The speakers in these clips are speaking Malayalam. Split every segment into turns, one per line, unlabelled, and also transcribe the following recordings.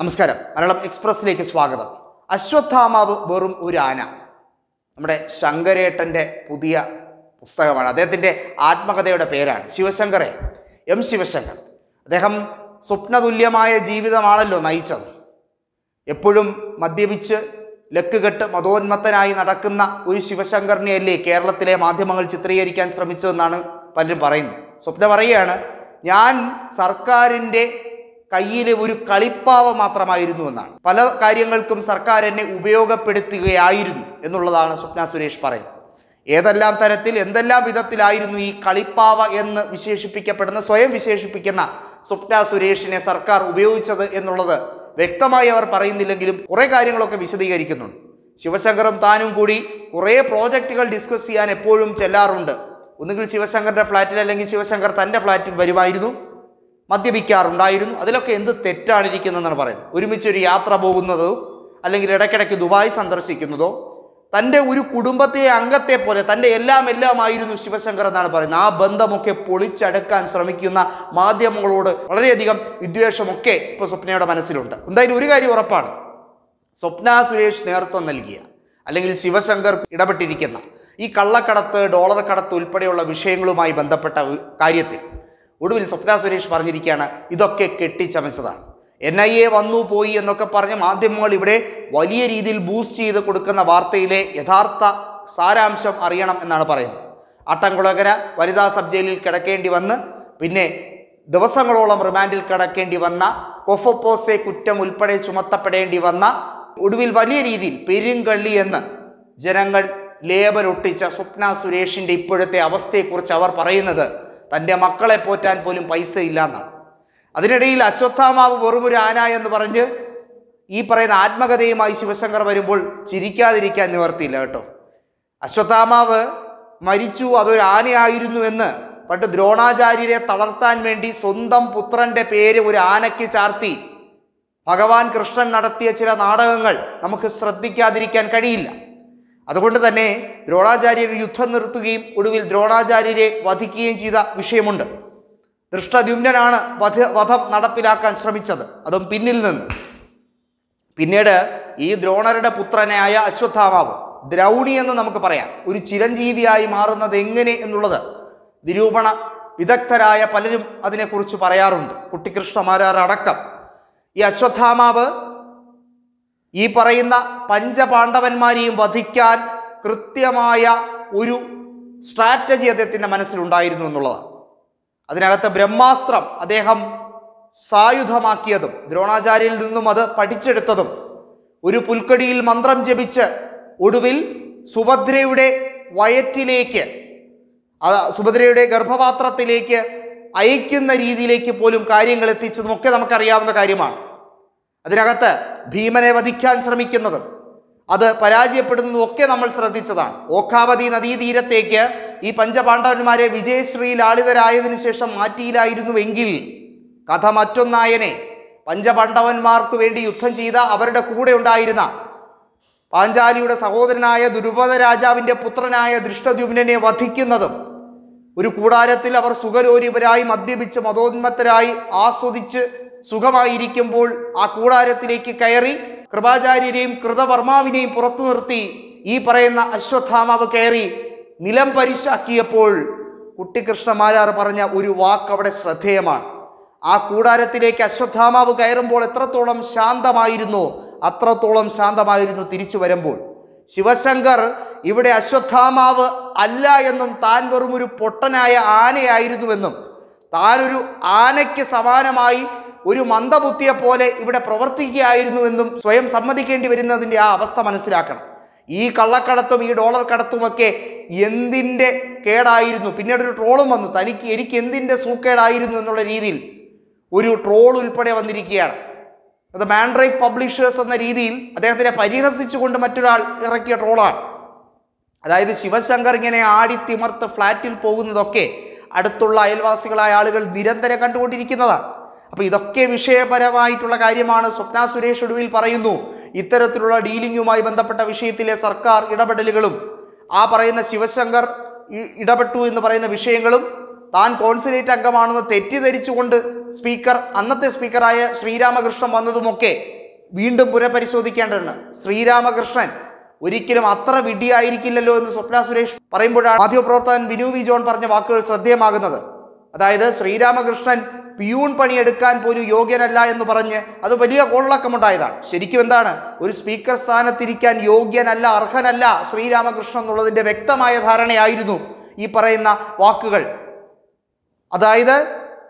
നമസ്കാരം മലയാളം എക്സ്പ്രസ്സിലേക്ക് സ്വാഗതം അശ്വത്ഥാമാവ് വെറും ഒരു ആന നമ്മുടെ ശങ്കരേട്ടൻ്റെ പുതിയ പുസ്തകമാണ് അദ്ദേഹത്തിൻ്റെ ആത്മകഥയുടെ പേരാണ് ശിവശങ്കറെ എം ശിവശങ്കർ അദ്ദേഹം സ്വപ്നതുല്യമായ ജീവിതമാണല്ലോ നയിച്ചത് എപ്പോഴും മദ്യപിച്ച് ലക്കുകെട്ട് മതോന്മത്തനായി നടക്കുന്ന ഒരു ശിവശങ്കറിനെയല്ലേ കേരളത്തിലെ മാധ്യമങ്ങൾ ചിത്രീകരിക്കാൻ ശ്രമിച്ചതെന്നാണ് പലരും പറയുന്നത് സ്വപ്ന പറയുകയാണ് ഞാൻ സർക്കാരിൻ്റെ കയ്യിലെ ഒരു കളിപ്പാവ മാത്രമായിരുന്നു എന്നാണ് പല കാര്യങ്ങൾക്കും സർക്കാർ എന്നെ ഉപയോഗപ്പെടുത്തുകയായിരുന്നു എന്നുള്ളതാണ് സ്വപ്ന സുരേഷ് പറയുന്നത് ഏതെല്ലാം തരത്തിൽ എന്തെല്ലാം വിധത്തിലായിരുന്നു ഈ കളിപ്പാവ എന്ന് വിശേഷിപ്പിക്കപ്പെടുന്ന സ്വയം വിശേഷിപ്പിക്കുന്ന സ്വപ്ന സുരേഷിനെ സർക്കാർ ഉപയോഗിച്ചത് എന്നുള്ളത് വ്യക്തമായി അവർ പറയുന്നില്ലെങ്കിലും കുറേ കാര്യങ്ങളൊക്കെ വിശദീകരിക്കുന്നുണ്ട് ശിവശങ്കറും താനും കൂടി കുറേ പ്രോജക്റ്റുകൾ ഡിസ്കസ് ചെയ്യാൻ എപ്പോഴും ചെല്ലാറുണ്ട് ഒന്നുകിൽ ശിവശങ്കറിന്റെ ഫ്ലാറ്റിൽ അല്ലെങ്കിൽ ശിവശങ്കർ തൻ്റെ ഫ്ലാറ്റിൽ വരുമായിരുന്നു മദ്യപിക്കാറുണ്ടായിരുന്നു അതിലൊക്കെ എന്ത് തെറ്റാണിരിക്കുന്നതെന്നാണ് പറയുന്നത് ഒരുമിച്ച് ഒരു യാത്ര പോകുന്നതോ അല്ലെങ്കിൽ ഇടയ്ക്കിടയ്ക്ക് ദുബായ് സന്ദർശിക്കുന്നതോ തൻ്റെ ഒരു കുടുംബത്തിലെ അംഗത്തെ പോലെ തൻ്റെ എല്ലാം എല്ലാമായിരുന്നു ശിവശങ്കർ എന്നാണ് പറയുന്നത് ആ ബന്ധമൊക്കെ പൊളിച്ചടുക്കാൻ ശ്രമിക്കുന്ന മാധ്യമങ്ങളോട് വളരെയധികം വിദ്വേഷമൊക്കെ ഇപ്പൊ സ്വപ്നയുടെ മനസ്സിലുണ്ട് എന്തായാലും ഒരു കാര്യം ഉറപ്പാണ് സ്വപ്ന സുരേഷ് നേതൃത്വം നൽകിയ അല്ലെങ്കിൽ ശിവശങ്കർ ഇടപെട്ടിരിക്കുന്ന ഈ കള്ളക്കടത്ത് ഡോളർ കടത്ത് ഉൾപ്പെടെയുള്ള വിഷയങ്ങളുമായി ബന്ധപ്പെട്ട കാര്യത്തിൽ ഒടുവിൽ സ്വപ്ന സുരേഷ് പറഞ്ഞിരിക്കുകയാണ് ഇതൊക്കെ കെട്ടിച്ചമച്ചതാണ് എൻ ഐ എ വന്നു പോയി എന്നൊക്കെ പറഞ്ഞ മാധ്യമങ്ങൾ ഇവിടെ വലിയ രീതിയിൽ ബൂസ്റ്റ് ചെയ്ത് കൊടുക്കുന്ന വാർത്തയിലെ യഥാർത്ഥ സാരാംശം അറിയണം എന്നാണ് പറയുന്നത് അട്ടംകുളകര വനിതാ സബ് ജയിലിൽ കിടക്കേണ്ടി വന്ന് പിന്നെ ദിവസങ്ങളോളം റിമാൻഡിൽ കിടക്കേണ്ടി വന്ന കൊഫോപ്പോസെ കുറ്റം ഉൾപ്പെടെ ചുമത്തപ്പെടേണ്ടി വന്ന ഒടുവിൽ വലിയ രീതിയിൽ പെരുങ്കള്ളി എന്ന് ജനങ്ങൾ ലേബലൊട്ടിച്ച സ്വപ്ന സുരേഷിൻ്റെ ഇപ്പോഴത്തെ അവസ്ഥയെക്കുറിച്ച് അവർ പറയുന്നത് തൻ്റെ മക്കളെ പോറ്റാൻ പോലും പൈസ ഇല്ല എന്നാണ് അതിനിടയിൽ അശ്വത്ഥാമാവ് വെറുമൊരു ആന എന്ന് പറഞ്ഞ് ഈ പറയുന്ന ആത്മകഥയുമായി ശിവശങ്കർ വരുമ്പോൾ ചിരിക്കാതിരിക്കാൻ നിവർത്തിയില്ല കേട്ടോ അശ്വത്ഥാമാവ് മരിച്ചു അതൊരു ആനയായിരുന്നു എന്ന് പണ്ട് ദ്രോണാചാര്യരെ തളർത്താൻ വേണ്ടി സ്വന്തം പുത്രന്റെ പേര് ഒരു ആനയ്ക്ക് ചാർത്തി ഭഗവാൻ കൃഷ്ണൻ നടത്തിയ ചില നാടകങ്ങൾ നമുക്ക് ശ്രദ്ധിക്കാതിരിക്കാൻ കഴിയില്ല അതുകൊണ്ട് തന്നെ ദ്രോണാചാര്യർ യുദ്ധം നിർത്തുകയും ഒടുവിൽ ദ്രോണാചാര്യരെ വധിക്കുകയും ചെയ്ത വിഷയമുണ്ട് ദൃഷ്ടദ്യുനാണ് വധ വധം നടപ്പിലാക്കാൻ ശ്രമിച്ചത് അതും പിന്നിൽ നിന്ന് പിന്നീട് ഈ ദ്രോണരുടെ പുത്രനായ അശ്വത്ഥാമാവ് ദ്രൗണി എന്ന് നമുക്ക് പറയാം ഒരു ചിരഞ്ജീവിയായി മാറുന്നത് എങ്ങനെ എന്നുള്ളത് നിരൂപണ വിദഗ്ധരായ പലരും അതിനെക്കുറിച്ച് പറയാറുണ്ട് കുട്ടിക്കൃഷ്ണമാരാറടക്കം ഈ അശ്വത്ഥാമാവ് ഈ പറയുന്ന പഞ്ചപാണ്ഡവന്മാരെയും വധിക്കാൻ കൃത്യമായ ഒരു സ്ട്രാറ്റജി അദ്ദേഹത്തിൻ്റെ മനസ്സിലുണ്ടായിരുന്നു എന്നുള്ളതാണ് അതിനകത്ത് ബ്രഹ്മാസ്ത്രം അദ്ദേഹം സായുധമാക്കിയതും ദ്രോണാചാര്യയിൽ നിന്നും അത് പഠിച്ചെടുത്തതും ഒരു പുൽക്കടിയിൽ മന്ത്രം ജപിച്ച് ഒടുവിൽ സുഭദ്രയുടെ വയറ്റിലേക്ക് സുഭദ്രയുടെ ഗർഭപാത്രത്തിലേക്ക് അയക്കുന്ന രീതിയിലേക്ക് പോലും കാര്യങ്ങൾ എത്തിച്ചതുമൊക്കെ നമുക്കറിയാവുന്ന കാര്യമാണ് അതിനകത്ത് ഭീമനെ വധിക്കാൻ ശ്രമിക്കുന്നതും അത് പരാജയപ്പെടുന്നതും ഒക്കെ നമ്മൾ ശ്രദ്ധിച്ചതാണ് ഓഖാവതി നദീതീരത്തേക്ക് ഈ പഞ്ചപാണ്ഡവന്മാരെ വിജയശ്രീ ലാളിതരായതിനു ശേഷം മാറ്റിയില്ലായിരുന്നുവെങ്കിൽ കഥ മറ്റൊന്നായനെ പഞ്ചപാണ്ഡവന്മാർക്ക് വേണ്ടി യുദ്ധം ചെയ്ത അവരുടെ കൂടെ ഉണ്ടായിരുന്ന പാഞ്ചാലിയുടെ സഹോദരനായ ദുരുപദ രാജാവിൻ്റെ പുത്രനായ ദൃഷ്ടദ്യുമ്നെ വധിക്കുന്നതും ഒരു കൂടാരത്തിൽ അവർ സുഖരോരിവരായി മദ്യപിച്ച് മതോന്മത്തരായി ആസ്വദിച്ച് സുഖമായിരിക്കുമ്പോൾ ആ കൂടാരത്തിലേക്ക് കയറി കൃപാചാര്യരെയും കൃതവർമാവിനെയും പുറത്തു നിർത്തി ഈ പറയുന്ന അശ്വത്ഥാമാവ് കയറി നിലം പരിശാക്കിയപ്പോൾ കുട്ടികൃഷ്ണമാരാർ പറഞ്ഞ ഒരു വാക്ക് അവിടെ ശ്രദ്ധേയമാണ് ആ കൂടാരത്തിലേക്ക് അശ്വത്ഥാമാവ് കയറുമ്പോൾ എത്രത്തോളം ശാന്തമായിരുന്നു അത്രത്തോളം ശാന്തമായിരുന്നു തിരിച്ചു വരുമ്പോൾ ശിവശങ്കർ ഇവിടെ അശ്വത്ഥാമാവ് അല്ല എന്നും താൻ വെറും ഒരു പൊട്ടനായ ആനയായിരുന്നുവെന്നും താനൊരു ആനയ്ക്ക് സമാനമായി ഒരു മന്ദബുദ്ധിയെ പോലെ ഇവിടെ പ്രവർത്തിക്കുകയായിരുന്നുവെന്നും സ്വയം സമ്മതിക്കേണ്ടി വരുന്നതിൻ്റെ ആ അവസ്ഥ മനസ്സിലാക്കണം ഈ കള്ളക്കടത്തും ഈ ഡോളർ കടത്തുമൊക്കെ എന്തിൻ്റെ കേടായിരുന്നു പിന്നീട് ഒരു ട്രോളും വന്നു തനിക്ക് എനിക്ക് എന്തിൻ്റെ സൂക്കേടായിരുന്നു എന്നുള്ള രീതിയിൽ ഒരു ട്രോൾ ഉൾപ്പെടെ വന്നിരിക്കുകയാണ് അത് മാൻഡ്രൈക് പബ്ലിഷേഴ്സ് എന്ന രീതിയിൽ അദ്ദേഹത്തിനെ പരിഹസിച്ചുകൊണ്ട് മറ്റൊരാൾ ഇറക്കിയ ട്രോളാണ് അതായത് ശിവശങ്കർ ഇങ്ങനെ ആടി തിമർത്ത് ഫ്ലാറ്റിൽ പോകുന്നതൊക്കെ അടുത്തുള്ള അയൽവാസികളായ ആളുകൾ നിരന്തരം കണ്ടുകൊണ്ടിരിക്കുന്നതാണ് അപ്പോൾ ഇതൊക്കെ വിഷയപരമായിട്ടുള്ള കാര്യമാണ് സ്വപ്ന സുരേഷ് ഒടുവിൽ പറയുന്നു ഇത്തരത്തിലുള്ള ഡീലിംഗുമായി ബന്ധപ്പെട്ട വിഷയത്തിലെ സർക്കാർ ഇടപെടലുകളും ആ പറയുന്ന ശിവശങ്കർ ഇടപെട്ടു എന്ന് പറയുന്ന വിഷയങ്ങളും താൻ കോൺസുലേറ്റ് അംഗമാണെന്ന് തെറ്റിദ്ധരിച്ചുകൊണ്ട് സ്പീക്കർ അന്നത്തെ സ്പീക്കറായ ശ്രീരാമകൃഷ്ണൻ വന്നതുമൊക്കെ വീണ്ടും പുനഃപരിശോധിക്കേണ്ടതാണ് ശ്രീരാമകൃഷ്ണൻ ഒരിക്കലും അത്ര വിഡിയായിരിക്കില്ലല്ലോ എന്ന് സ്വപ്ന സുരേഷ് പറയുമ്പോഴാണ് മാധ്യമപ്രവർത്തകൻ വിനു വി ജോൺ പറഞ്ഞ വാക്കുകൾ ശ്രദ്ധേയമാകുന്നത് അതായത് ശ്രീരാമകൃഷ്ണൻ പിയൂൺ പണിയെടുക്കാൻ പോലും യോഗ്യനല്ല എന്ന് പറഞ്ഞ് അത് വലിയ കോളക്കമുണ്ടായതാണ് ശരിക്കും എന്താണ് ഒരു സ്പീക്കർ സ്ഥാനത്തിരിക്കാൻ യോഗ്യനല്ല അർഹനല്ല ശ്രീരാമകൃഷ്ണൻ എന്നുള്ളതിൻ്റെ വ്യക്തമായ ധാരണയായിരുന്നു ഈ പറയുന്ന വാക്കുകൾ അതായത്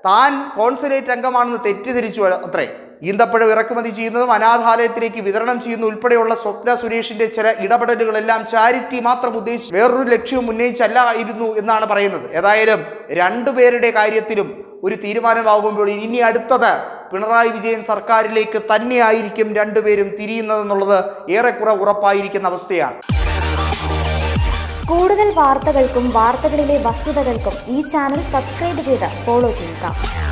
താൻ കോൺസുലേറ്റ് അംഗമാണെന്ന് തെറ്റിദ്ധരിച്ചു അത്രേ ഈന്തപ്പഴം ഇറക്കുമതി ചെയ്യുന്നതും അനാഥാലയത്തിലേക്ക് വിതരണം ചെയ്യുന്ന ഉൾപ്പെടെയുള്ള സ്വപ്ന സുരേഷിന്റെ ചില ഇടപെടലുകളെല്ലാം ചാരിറ്റി മാത്രം ഉദ്ദേശിച്ച് വേറൊരു ലക്ഷ്യവും ഉന്നയിച്ചല്ലായിരുന്നു എന്നാണ് പറയുന്നത് ഏതായാലും രണ്ടുപേരുടെ കാര്യത്തിലും ഒരു തീരുമാനമാകുമ്പോൾ ഇനി അടുത്തത് പിണറായി വിജയൻ സർക്കാരിലേക്ക് തന്നെയായിരിക്കും രണ്ടുപേരും തിരിയുന്നതെന്നുള്ളത് ഏറെക്കുറെ ഉറപ്പായിരിക്കുന്ന അവസ്ഥയാണ് കൂടുതൽ വാർത്തകൾക്കും വാർത്തകളിലെ വസ്തുതകൾക്കും ഈ ചാനൽ സബ്സ്ക്രൈബ് ചെയ്ത് ഫോളോ ചെയ്യുക